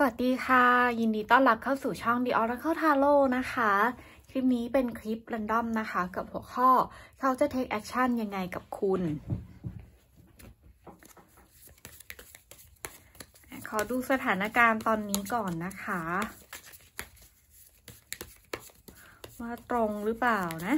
สวัสดีค่ะ ยินดีต้อนรับเข้าสู่ช่อง The Oracle Tarot นะคะ คลิปนี้เป็นคลิปรันดอมนะคะ กับหัวข้อเขาจะ take action ยังไงกับคุณ ขอดูสถานการณ์ตอนนี้ก่อนนะคะ ว่าตรงหรือเปล่านะ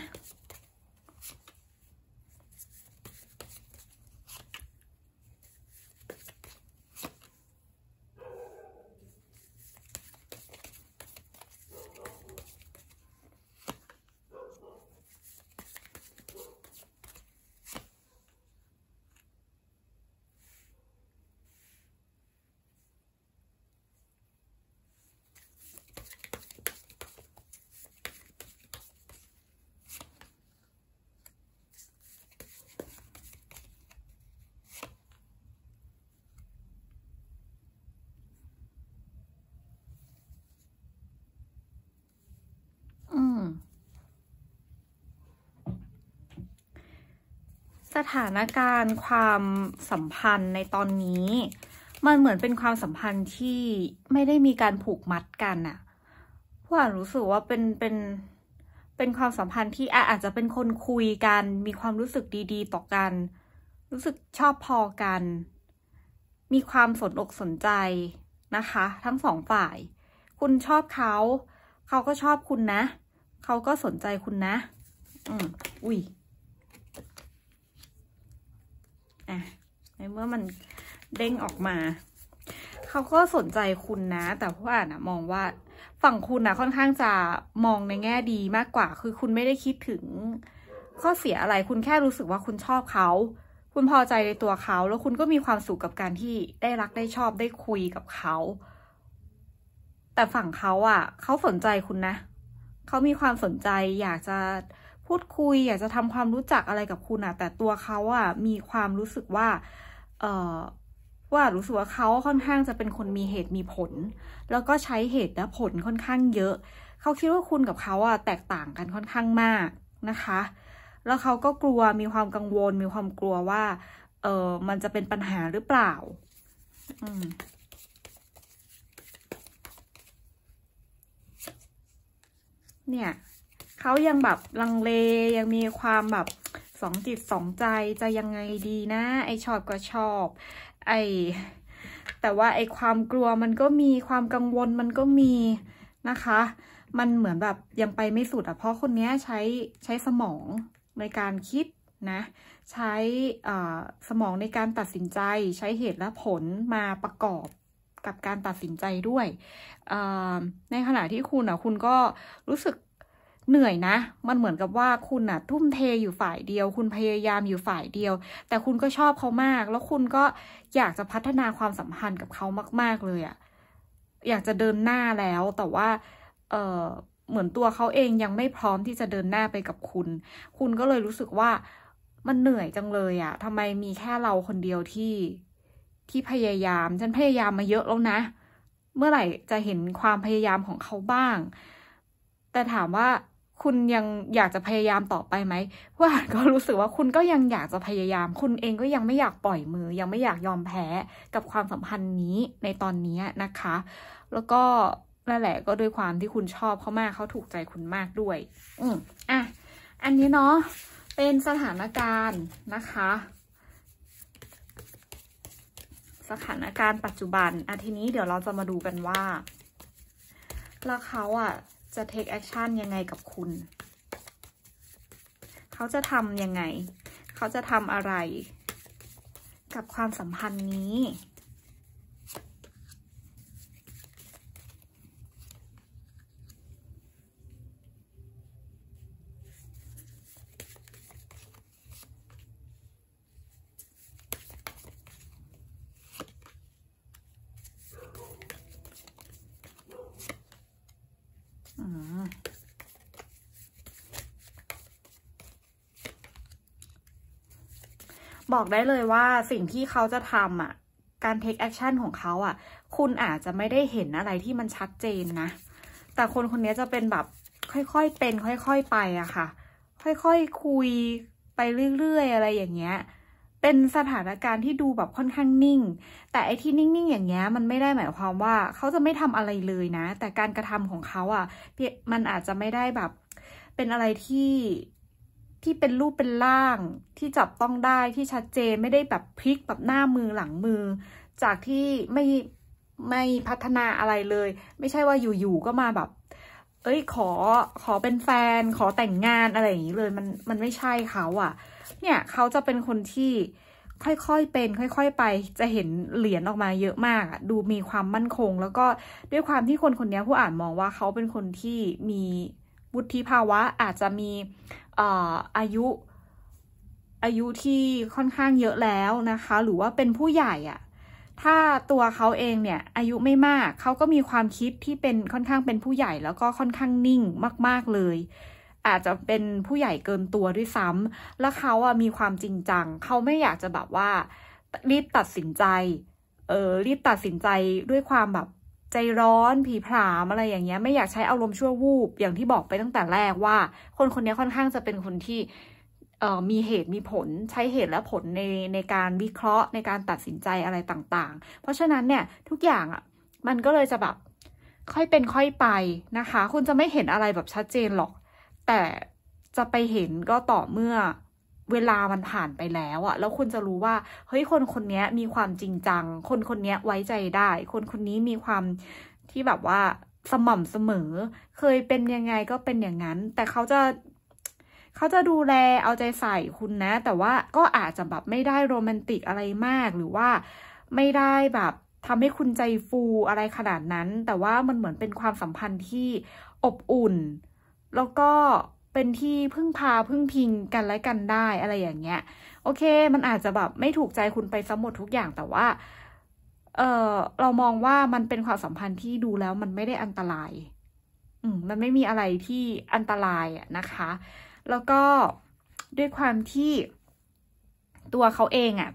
สถานการณ์ความสัมพันธ์ในตอนนี้มันเหมือนเป็นความสัมพันธ์ที่ไม่ได้มีการผูกมัดกันอะผู้อ่านรู้สึกว่าเป็นเป็นเป็นความสัมพันธ์ที่อาจจะเป็นคนคุยกัน มีความรู้สึกดีๆ ต่อกัน รู้สึกชอบพอกัน มีความสนอกสนใจนะคะ ทั้งสองฝ่าย คุณชอบเขา เขาก็ชอบคุณนะ เขาก็สนใจคุณนะ อืมอุ้ยอะในเมื่อมันเด้งออกมา เขาก็สนใจคุณนะ แต่ผู้อ่านะ มองว่าฝั่งคุณนะค่อนข้างจะมองในแง่ดีมากกว่า คือคุณไม่ได้คิดถึง ข้อเสียอะไร คุณแค่รู้สึกว่าคุณชอบเขา คุณพอใจในตัวเขา แล้วคุณก็มีความสุขกับการที่ได้รักได้ชอบได้คุยกับเขา แต่ฝั่งเขาอะ่ะเขาสนใจคุณนะ เขามีความสนใจ อยากจะพูดคุย อยากจะทำความรู้จักอะไรกับคุณอะแต่ตัวเขาอะมีความรู้สึกว่า เอ่อ ว่ารู้สึกว่าเขาค่อนข้างจะเป็นคนมีเหตุมีผล แล้วก็ใช้เหตุและผลค่อนข้างเยอะ เขาคิดว่าคุณกับเขาอะแตกต่างกันค่อนข้างมากนะคะ แล้วเขาก็กลัวมีความกังวล มีความกลัวว่า เออมันจะเป็นปัญหาหรือเปล่า อืม เนี่ยเขายังแบบลังเลยังมีความแบบสองจิตสอง ใจจะยังไงดีนะ ไอชอบ ก็ชอบไอแต่ว่าไอความกลัวมันก็มีความกังวลมันก็มีนะคะมันเหมือนแบบยังไปไม่สุดอะเพราะคนนี้ใช้ใช้สมองในการคิดนะ ใช้สมองในการตัดสินใจ ใช้เหตุและผลมาประกอบกับการตัดสินใจด้วยในขณะที่คุณอะคุณก็รู้สึกเหนื่อยนะ มันเหมือนกับว่าคุณอะทุ่มเทอยู่ฝ่ายเดียว คุณพยายามอยู่ฝ่ายเดียว แต่คุณก็ชอบเขามาก แล้วคุณก็อยากจะพัฒนาความสัมพันธ์กับเขามาก ๆเลยอะ อยากจะเดินหน้าแล้ว แต่ว่า เออเหมือนตัวเขาเองยังไม่พร้อมที่จะเดินหน้าไปกับคุณ คุณก็เลยรู้สึกว่า มันเหนื่อยจังเลยอะทำไมมีแค่เราคนเดียวที่ ที่พยายาม ฉันพยายามมาเยอะแล้วนะ เมื่อไหร่จะเห็นความพยายามของเขาบ้าง แต่ถามว่าคุณยังอยากจะพยายามต่อไปไหมว่าก็รู้สึกว่าคุณก็ยังอยากจะพยายาม คุณเองก็ยังไม่อยากปล่อยมือ ยังไม่อยากยอมแพ้กับความสัมพันธ์นี้ในตอนนี้นะคะ แล้วก็นั่นแหละก็ด้วยความที่คุณชอบเขามากเขาถูกใจคุณมากด้วย อืมอ่ะ อันนี้เนาะ เป็นสถานการณ์นะคะ สถานการณ์ปัจจุบัน อ่ะ ทีนี้เดี๋ยวเราจะมาดูกันว่า แล้วเขาอ่ะจะ take action ยังไงกับคุณ เขาจะทำยังไง เขาจะทำอะไร กับความสัมพันธ์นี้บอกได้เลยว่าสิ่งที่เขาจะทำอ่ะ การเทคแอคชั่นของเขาอ่ะ คุณอาจจะไม่ได้เห็นอะไรที่มันชัดเจนนะ แต่คนคนนี้จะเป็นแบบ ค่อยๆเป็นค่อยๆไปอะค่ะ ค่อยๆคคุยไปเรื่อย ๆ อะไรอย่างเงี้ย เป็นสถานการณ์ที่ดูแบบค่อนข้างนิ่ง แต่ไอ้ที่นิ่งๆอย่างเงี้ยมันไม่ได้หมายความว่าเขาจะไม่ทำอะไรเลยนะ แต่การกระทำของเขาอะ่ะมันอาจจะไม่ได้แบบ เป็นอะไรที่ที่เป็นรูปเป็นล่างที่จับต้องได้ที่ชัดเจนไม่ได้แบบพลิกแบบหน้ามือหลังมือ จากที่ไม่ไม่พัฒนาอะไรเลย ไม่ใช่ว่าอยู่ๆก็มาแบบ เอ้ยขอขอเป็นแฟนขอแต่งงานอะไรอย่างนี้เลยมันมันไม่ใช่เขาอะ่ะ เนี่ยเขาจะเป็นคนที่ ค่อยๆเป็น ค่อย ๆ ไปจะเห็นเหรียญออกมาเยอะมากอะดูมีความมั่นคง แล้วก็ด้วยความที่คนคนนี้ผู้อ่านมองว่าเขาเป็นคนที่มีวุฒิภาวะอาจจะมีอายุ อายุที่ค่อนข้างเยอะแล้วนะคะ หรือว่าเป็นผู้ใหญ่อะถ้าตัวเขาเองเนี่ยอายุไม่มาก เขาก็มีความคิดที่เป็นค่อนข้างเป็นผู้ใหญ่แล้วก็ค่อนข้างนิ่งมาก ๆ เลย อาจจะเป็นผู้ใหญ่เกินตัวด้วยซ้ำ แล้วเขาอะมีความจริงจัง เขาไม่อยากจะแบบว่า รีบตัดสินใจ เออรีบตัดสินใจด้วยความแบบใจร้อนผีผามอะไรอย่างเงี้ย ไม่อยากใช้อารมณ์ชั่ววูบอย่างที่บอกไปตั้งแต่แรกว่า คนคนนี้ค่อนข้างจะเป็นคนที่มีเหตุมีผล ใช้เหตุและผลในในการวิเคราะห์ในการตัดสินใจอะไรต่าง ๆ เพราะฉะนั้นเนี่ยทุกอย่างอ่ะมันก็เลยจะแบบ ค่อยเป็นค่อยไปนะคะ คุณจะไม่เห็นอะไรแบบชัดเจนหรอก แต่จะไปเห็นก็ต่อเมื่อเวลามันผ่านไปแล้วอะแล้วคุณจะรู้ว่า เฮ้ย คนคนนี้มีความจริงจัง คนคนนี้ไว้ใจได้ คนคนนี้มีความที่แบบว่า สม่ำเสมอ เคยเป็นยังไงก็เป็นอย่างนั้น แต่เขาจะเขาจะดูแลเอาใจใส่คุณนะ แต่ว่าก็อาจจะแบบไม่ได้โรแมนติกอะไรมาก หรือว่าไม่ได้แบบทำให้คุณใจฟูอะไรขนาดนั้น แต่ว่ามันเหมือนเป็นความสัมพันธ์ที่อบอุ่น แล้วก็เป็นที่พึ่งพาพึ่งพิงกันและกันได้ อะไรอย่างเงี้ย โอเค มันอาจจะแบบ ไม่ถูกใจคุณไปซะหมดทุกอย่างแต่ว่า เออเรามองว่ามันเป็นความสัมพันธ์ที่ดูแล้ว มันไม่ได้อันตราย อืมมันไม่มีอะไรที่อันตรายอะนะคะ แล้วก็ด้วยความที่ตัวเขาเองอะ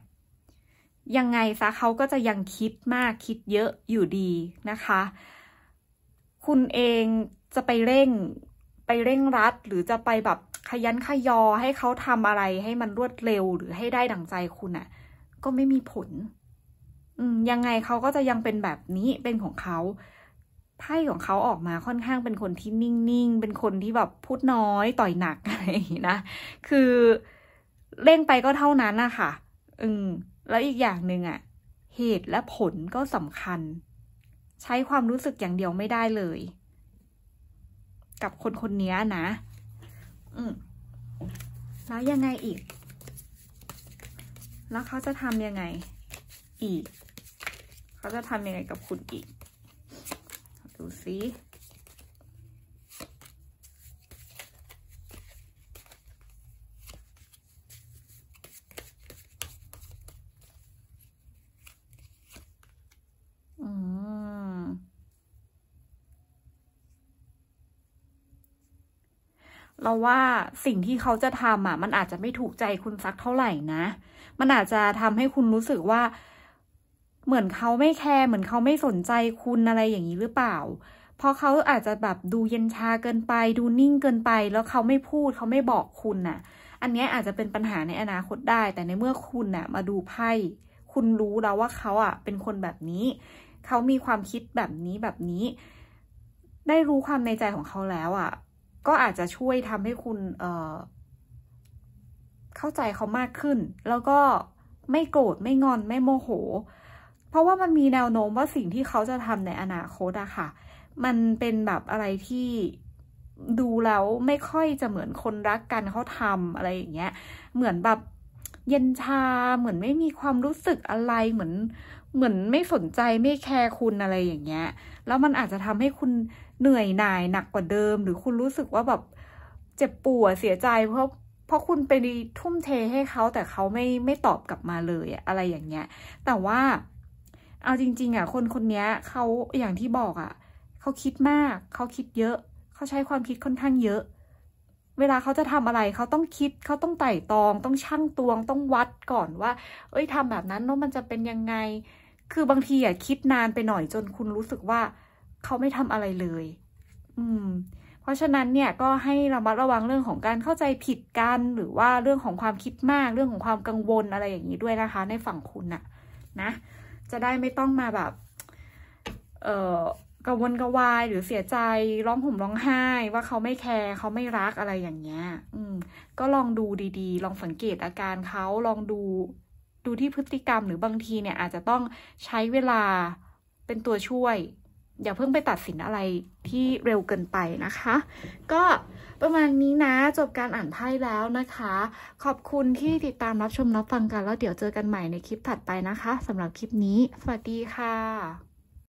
ยังไงซะเขาก็จะยังคิดมากคิดเยอะอยู่ดีนะคะ คุณเองจะไปเร่งไปเร่งรัดหรือจะไปแบบขยันขยอให้เขาทำอะไรให้มันรวดเร็วหรือให้ได้ดั่งใจคุณอะ่ะ ก็ไม่มีผลยังไงเขาก็จะยังเป็นแบบนี้เป็นของเขาไพ่ของเขาออกมาค่อนข้างเป็นคนที่นิ่งๆ เป็นคนที่แบบพูดน้อย ต่อยหนักอะไรอย่างนี้นะคือ เร่งไปก็เท่านั้นนะคะอืมแล้วอีกอย่างหนึ่งอะเหตุและผลก็สำคัญ ใช้ความรู้สึกอย่างเดียวไม่ได้เลยกับคนคนนี้นะอืมแล้วยังไงอีก แล้วเขาจะทำยังไงอีก เขาจะทำยังไงกับคุณอีก ดูซิเราว่าสิ่งที่เขาจะทำอ่ะมันอาจจะไม่ถูกใจคุณสักเท่าไหร่นะ มันอาจจะทำให้คุณรู้สึกว่า เหมือนเขาไม่แคร์เหมือนเขาไม่สนใจคุณอะไรอย่างนี้หรือเปล่า เพราะเขาอาจจะแบบดูเย็นชาเกินไป ดูนิ่งเกินไป แล้วเขาไม่พูดเขาไม่บอกคุณน่ะ อันนี้อาจจะเป็นปัญหาในอนาคตได้ แต่ในเมื่อคุณน่ะมาดูไพ่ คุณรู้แล้วว่าเขาอ่ะเป็นคนแบบนี้ เขามีความคิดแบบนี้แบบนี้ ได้รู้ความในใจของเขาแล้วอ่ะก็อาจจะช่วยทำให้คุณเเข้าใจเขามากขึ้น แล้วก็ไม่โกรธไม่งอนไม่โมโห เพราะว่ามันมีแนวโน้มว่าสิ่งที่เขาจะทำในอนาคตอะค่ะ มันเป็นแบบอะไรที่ดูแล้วไม่ค่อยจะเหมือนคนรักกันเขาทำอะไรอย่างเงี้ย เหมือนแบบเย็นชาเหมือนไม่มีความรู้สึกอะไรเหมือนเหมือนไม่สนใจไม่แคร์คุณอะไรอย่างเงี้ย แล้วมันอาจจะทำให้คุณเหนื่อยหน่ายหนักกว่าเดิม หรือคุณรู้สึกว่าแบบเจ็บปวดเสียใจ เพราะเพราะคุณไปทุ่มเทให้เขาแต่เขาไม่ไม่ตอบกลับมาเลยอะไรอย่างเงี้ยแต่ว่าเอาจริง ๆอ่ะคนคนนี้เขาอย่างที่บอกอ่ะ เขาคิดมาก เขาคิดเยอะ เขาใช้ความคิดค่อนข้างเยอะ เวลาเขาจะทำอะไรเขาต้องคิด เขาต้องไต่ตองต้องชั่งตวง ต้องวัดก่อนว่า เอ้ยทำแบบนั้นแล้วมันจะเป็นยังไง คือบางทีอ่ะคิดนานไปหน่อยจนคุณรู้สึกว่าเขาไม่ทำอะไรเลย อืม เพราะฉะนั้นเนี่ยก็ให้ระมัดระวังเรื่องของการเข้าใจผิดกัน หรือว่าเรื่องของความคิดมากเรื่องของความกังวลอะไรอย่างนี้ด้วยนะคะ ในฝั่งคุณน่ะนะ จะได้ไม่ต้องมาแบบ เอ่อ กังวลกวายหรือเสียใจร้องห่มร้องไห้ ว่าเขาไม่แคร์เขาไม่รักอะไรอย่างเงี้ย อืม ก็ลองดูดีๆ ลองสังเกตอาการเขา ลองดูดูที่พฤติกรรมหรือบางทีเนี่ย อาจจะต้องใช้เวลาเป็นตัวช่วยอย่าเพิ่งไปตัดสินอะไรที่เร็วเกินไปนะคะ ก็ประมาณนี้นะจบการอ่านไพ่แล้วนะคะ ขอบคุณที่ติดตามรับชมรับฟังกันแล้วเดี๋ยวเจอกันใหม่ในคลิปถัดไปนะคะสำหรับคลิปนี้สวัสดีค่ะ